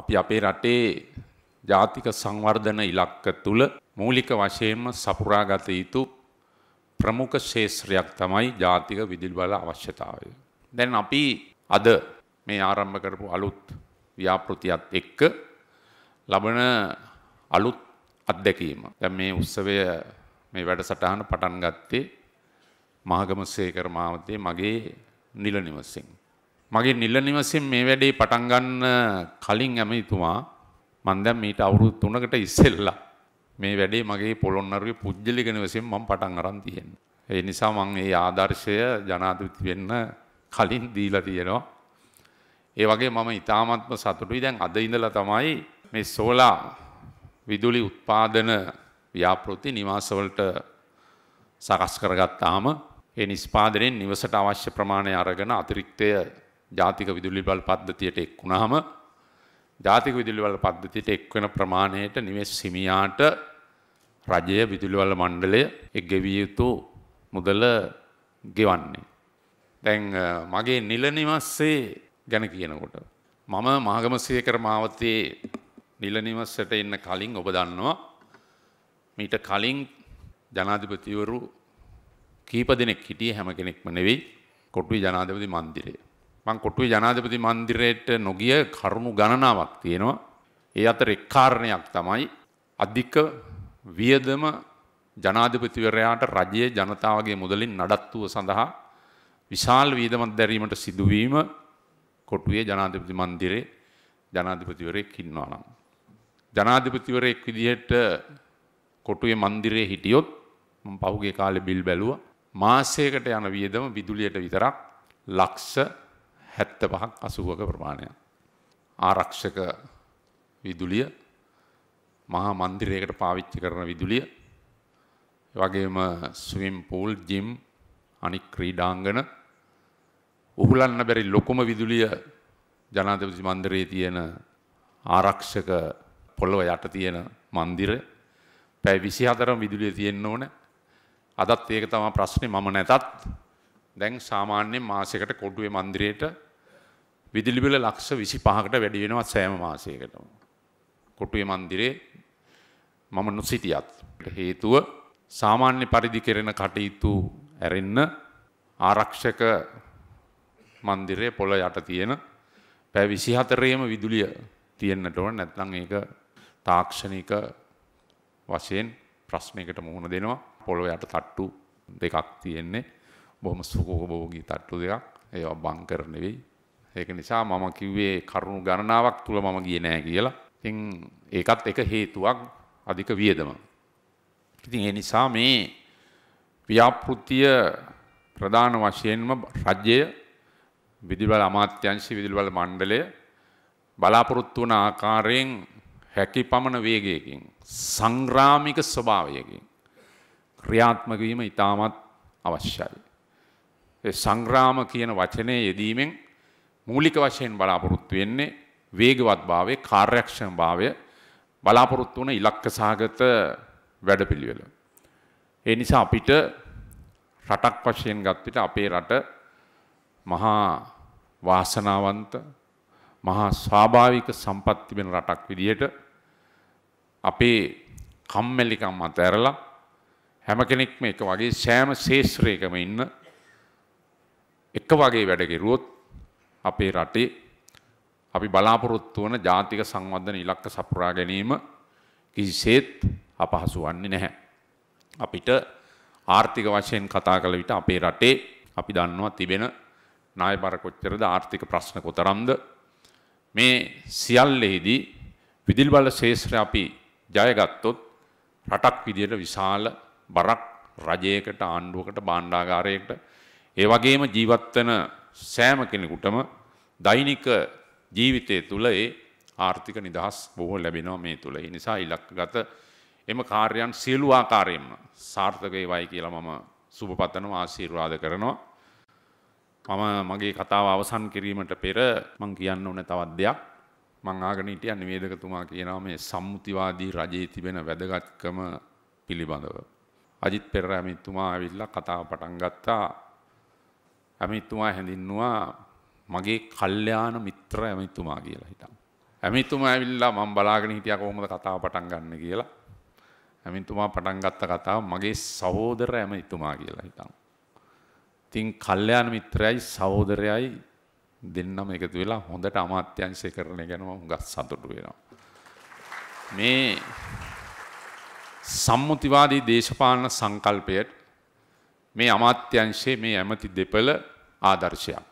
අපි අපේ රටේ ජාතික සංවර්ධන ඉලක්ක තුළ මූලික වශයෙන්ම සපුරාගත යුතු ප්‍රමුඛ ශේෂත්‍රයක් තමයි ජාතික විදුලි බල අවශ්‍යතාවය. දැන් අපි අද මේ ආරම්භ කරපු අලුත් ව්‍යාපෘතියත් එක්ක ලබන අලුත් අත්දැකීම. දැන් මේ උත්සවය මේ වැඩසටහන පටන් ගත්තේ මහගම සේකර මාවතේ මගේ නිල නිවසින්. මගේ නිල නිවසින් මේ වැඩේ පටන් ගන්න කලින් ඇමතිතුමා මම දැන් මීට අවුරුදු 3කට ඉස්සෙල්ලා මේ වැඩේ මගේ පොළොන්නරුවේ පුජ්‍යලික නිවසින් මම පටන් අරන් තියෙනවා. ඒ නිසා මම මේ ආදර්ශය ජනාධිපති වෙන්න කලින් දීලා තියෙනවා. ඒ වගේ මම ඉතාමත්ම සතුටුයි දැන් අද ඉඳලා තමයි මේ සෝලා විදුලි උත්පාදන ව්‍යාපෘති නිවාසවලට සකස් කරගත්තාම ඒ නිෂ්පාදනයෙන් නිවසට අවශ්‍ය ප්‍රමාණය අරගෙන අතිරික්තය ජාතික විදුලි බල පද්ධතියට එක් වුණාම ජාතික විදුලි බල පද්ධතියට එක් වෙන ප්‍රමාණයට නිවෙස් හිමියාට රජය විදුලි බල මණ්ඩලය ගෙවිය යුතු මුදල ගෙවන්නේ. දැන් මගේ නිල නිවස්සේ ගැන කියනකොට මම මහගම සීකර මාවතේ නිල නිවසට එන්න කලින් ඔබ දන්නවා මීට කලින් ජනාධිපතිවරු කීප දෙනෙක් හිටියේ හැම කෙනෙක්ම නෙවෙයි කොටුවේ ජනාධිපති මන්දිරේ මං කොටුවේ ජනාධිපති මන්දිරයට නොගිය කරුණු ගණනාවක් තියෙනවා. ඒ අතර එක් කාරණයක් තමයි අධික වියදම ජනාධිපතිවරයාට රජයේ ජනතාවගේ මුදලින් නඩත්තුව සඳහා විශාල වියදමක් දැරීමට සිදුවීම කොටුවේ ජනාධිපති මන්දිරේ ජනාධිපතිවරයෙක් ඉන්නවා නම්. ජනාධිපතිවරයෙක් විදිහට කොටුවේ මන්දිරේ හිටියොත් පහුගේ කාලෙ බිල් බැලුව මාසයකට යන වියදම විදුලියට විතරක් ලක්ෂ හැත්ත පහක් අසුවක ප්‍රමාණය. ආරක්ෂක විදුලිය මහා මන්දිරයකට පාවිච්චි කරන විදුලිය වගේම ස්විම් පූල් ජිම් අනික් ක්‍රීඩාංගන උහුලන්න බැරි ලොකුම විදුලිය ජනාධිපති මන්දිරයේ තියෙන ආරක්ෂක පොළොව යට තියෙන මන්දිරය පැය 24ම විදුලිය තියෙන්න ඕනේ අදත් ඒක තම ප්‍රශ්නේ මම නැතත් දැන් සාමාන්‍යයෙන් මාසයකට කොඩුවේ මන්දිරයට විදුලිබිල ලක්ෂ විසි පහකට වැඩි වෙනවත් සෑම මාසයකටම. කොටුවේ මන්දිරේ මම නොසිටියත්. හේතුව සාමාන්‍ය පරිදි කෙරෙන කටයුතු ඇරෙන්න ආරක්ෂක මන්දිරය පොළ යට තියෙන පැ විසිහතරයම විදුලිය තියෙන්න්නට ඕන නැත්නම් ඒක තාක්ෂණික වශයෙන් ප්‍රශ්නයකට මුහුණ දෙනවා පොළොව යට තට්ටු දෙකක් තියෙන්නේ බොහොම සුකෝබෝගී තට්ටු දෙයක් ඒවා බංකරනෙවෙයි ඒක නිසා මම කිව්වේ කරුණු ගණනාවක් තුල මම ගියේ නෑ කියලා. ඉතින් ඒකත් එක හේතුවක් අධික වියදම. ඉතින් ඒ නිසා මේ ව්‍යාපෘතිය ප්‍රධාන වශයෙන්ම රජ්‍යය විදුලිබල අමාත්‍යංශ විදුලිබල මණ්ඩලය බලාපොරොත්තු වන ආකාරයෙන් හැකි පමණ වේගයකින් සංග්‍රාමික ස්වභාවයකින් ක්‍රියාත්මක වීම ඉතාමත් අවශ්‍යයි. සංග්‍රාම කියන වචනය යෙදීමෙන් මූලික වශයෙන් බලාපොරොත්තු වෙන්නේ වේගවත් භාවය කාර්යක්ෂම භාවය බලාපොරොත්තු වන ඉලක්ක සහගත වැඩපිළිවෙල. ඒ නිසා අපිට රටක් වශයෙන් ගත්විට අපේ රට මහා වාසනාවන්ත මහා ස්වාභාවික සම්පත් තිබෙන රටක් විදිහට අපේ කම්මැලිකම් අතහැරලා හැම කෙනෙක්ම එක වගේ සෑම ශේෂ්ත්‍රයකම ඉන්න එක වගේ වැඩ කෙරුවොත් අපේ රටේ අපි බලාපොරොත්තු වන ජාතික සංවර්ධන ඉලක්ක සපුරා ගැනීම කිසිසේත් අපහසු වන්නේ නැහැ. අපිට ආර්ථික වශයෙන් කතා කළ විට අපේ රටේ අපි දන්නවා තිබෙන නායබර කොච්චරද ආර්ථික ප්‍රශ්න කොතරම්ද මේ සියල්ලෙහිදී විදුලි බල ශේෂ්ත්‍රය අපි ජයගත්තොත් රටක් විදියට විශාල බරක් රජයකට ආණ්ඩුවකට බාණ්ඩාගාරයකට ඒ වගේම ජීවත් වෙන සෑම කෙනෙකුටම දෛනික ජීවිතය තුළ ඒ ආර්ථික නිදහස් බොහෝ ලැබෙනවා මේ තුළ. ඒ නිසා ඉලක්කගත එම කාර්යයන් සියලු ආකාරයෙන්ම සාර්ථකයි වයි කියලා මම සුබපතනවා ආශිර්වාද කරනවා. මම මගේ කතාව අවසන් කිරීමට පෙර මං කියන්න ඕන තවත් දෙයක්. මං ආගෙන හිටිය නිවේදකතුමා කියනවා මේ සම්මුතිවාදී රජයේ තිබෙන වැදගත්කම පිළිබඳව. අජිත් පෙරරා මිතුමා ඇවිල්ලා කතාව පටන් ගත්තා ඇමිතුමා හැඳින්නවා මගේ කල්්‍යයාන මිත්‍ර ඇමිතුමා කියලා හිටම්. ඇමිතුමා ඇවිල්ලා මං බලාගෙන හිටිය කොහොමද කතාව පටන් ගන්න කියලා. ඇමිතුමා පටන් ගත්ත කතාව මගේ සහෝදර ඇමිතුමා කියලා හිටම්. තින් කල්්‍යයාන මිත්‍රයයි සහෝදරයයි දෙන්නම එකතු වෙලා හොඳට අමාත්‍යංශය කරන ගැනම ගත් සතුටු වෙනවා. මේ සම්මුතිවාදී දේශපාලන සංකල්පයට මේ අමාත්‍යංශයේ මේ ඇමති දෙපළ ආදර්ශයක්.